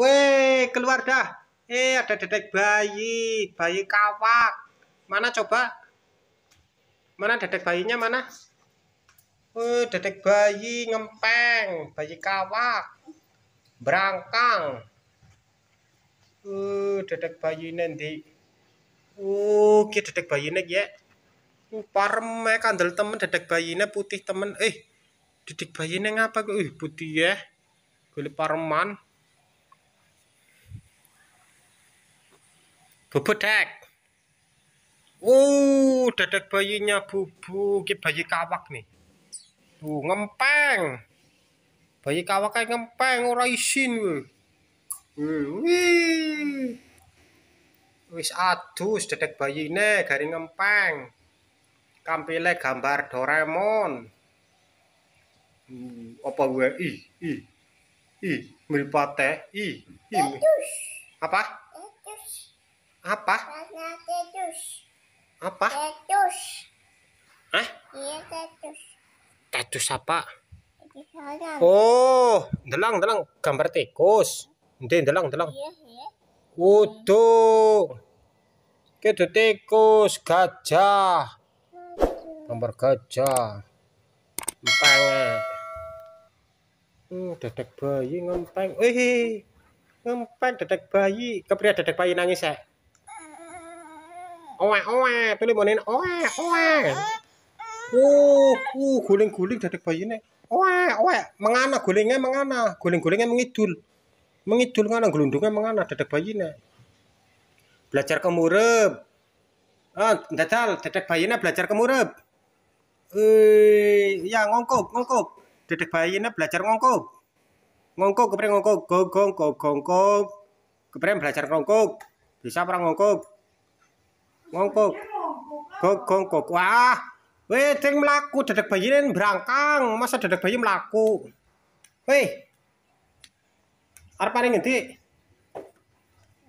Weh, keluar dah. Eh, ada dedek bayi, bayi kawak. Mana coba? Mana dedek bayinya mana? Weh, dedek bayi ngempeng, bayi kawak. Berangkang. Uh, dedek bayi nanti. Uh, oh, kita dedek bayi nek ya. Uh, parme ya, kandel temen dedek bayi putih temen. Eh, dedek bayi ngapa apa? Uh, putih ya. Gule parman. dek, Uh, dadak bayinya bubu, ki bayi kawak nih. Tuh ngempeng. Bayi kawak kayak ngempeng ora isin we. Wih. Wis adus dadak bayine garing ngempeng. Kampile gambar Doraemon. Hmm, apa gue i i i mripate i i apa? Apa? tetus. Apa? Tetus. Hah? Iya tetus. Tetus apa? Tetus Oh, delang delang gambar tikus. Nanti delang delang. Iya iya. tikus, gajah. Gambar gajah. Empang. Eh. Hmm, dedek bayi ngempeng. Eh, ngempeng dedek bayi. Kepria dedek bayi nangis ya oa oa tuli dimonin oa oa uh uh guling guling bayi ne oa oa mengana gulingnya mengana guling gulingnya mengidul mengidul ngana gelundungnya mengana bayi ne belajar kemurep ah dadal bayi ne belajar kemurep eh ya ngongkok ngongkok bayi ne belajar ngongkok ngongkok kepreng ngongkok gong gong gong gong kepreng belajar ngongkok bisa perang ngongkok ngongkok gok gongkok wah weh ting melaku dedek bayi ini berangkang masa dedek bayi melaku weh apa nih ngerti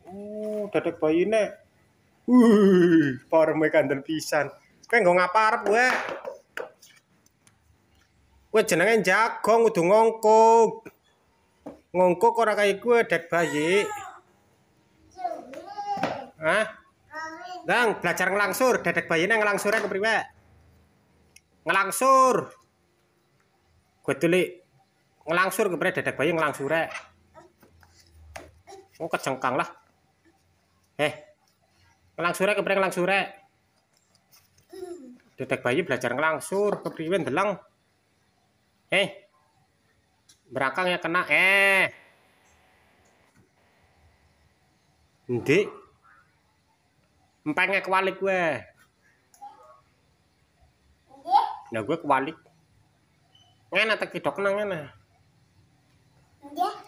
oh dedek bayi ini Parme parah mereka dan pisan gue gak ngaparap gue gue jenengnya jagong udah ngongkok ngongkok orang kayak gue dedek bayi Hah? Gang, belajar ngelangsur. Dedek bayine ngelangsuran priwe. Ngelangsur. Gue tulis Ngelangsur priwe dadak bayi ngelangsure. Oh, kejengkang lah. Eh. Ngelangsure kepriwe ngelangsure? dadak bayi belajar ngelangsur priwe ndeleng? Eh. Berakang ya kena. Eh. Ndik empengnya kewalik gue nah gue kebalik, ngana teki kidok nang ngana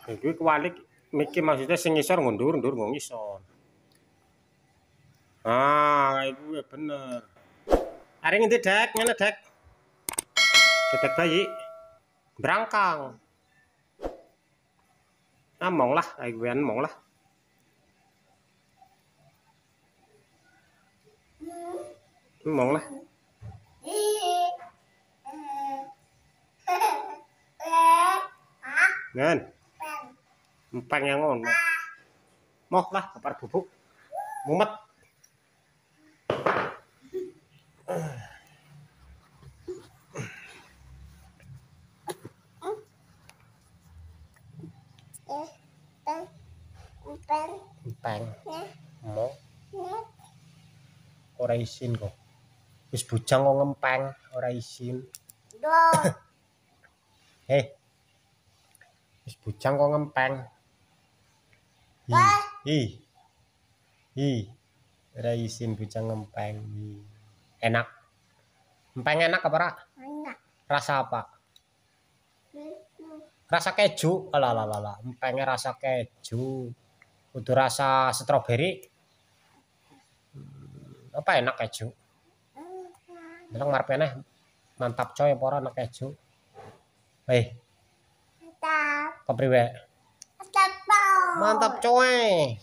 nah, gue kewalik Miki maksudnya sing ngisor ngundur ngundur ngisor ah ibu bener hari ini dek ngana dek dek bayi berangkang ah lah ayo gue mong lah mong lah Ngan. Empang yang on. Moh lah kepar bubuk. Mumet. Empang. Empang. mok ora isin kok wis bujang kok ngempeng ora isin heh wis bujang kok ngempeng hi hi hi ora isin bujang ngempeng hi. enak ngempeng enak apa ora enak rasa apa rasa keju ala ala ala rasa keju udah rasa stroberi apa enak keju bilang marpeneh mantap coy pora enak keju hei mantap kepriwe mantap coy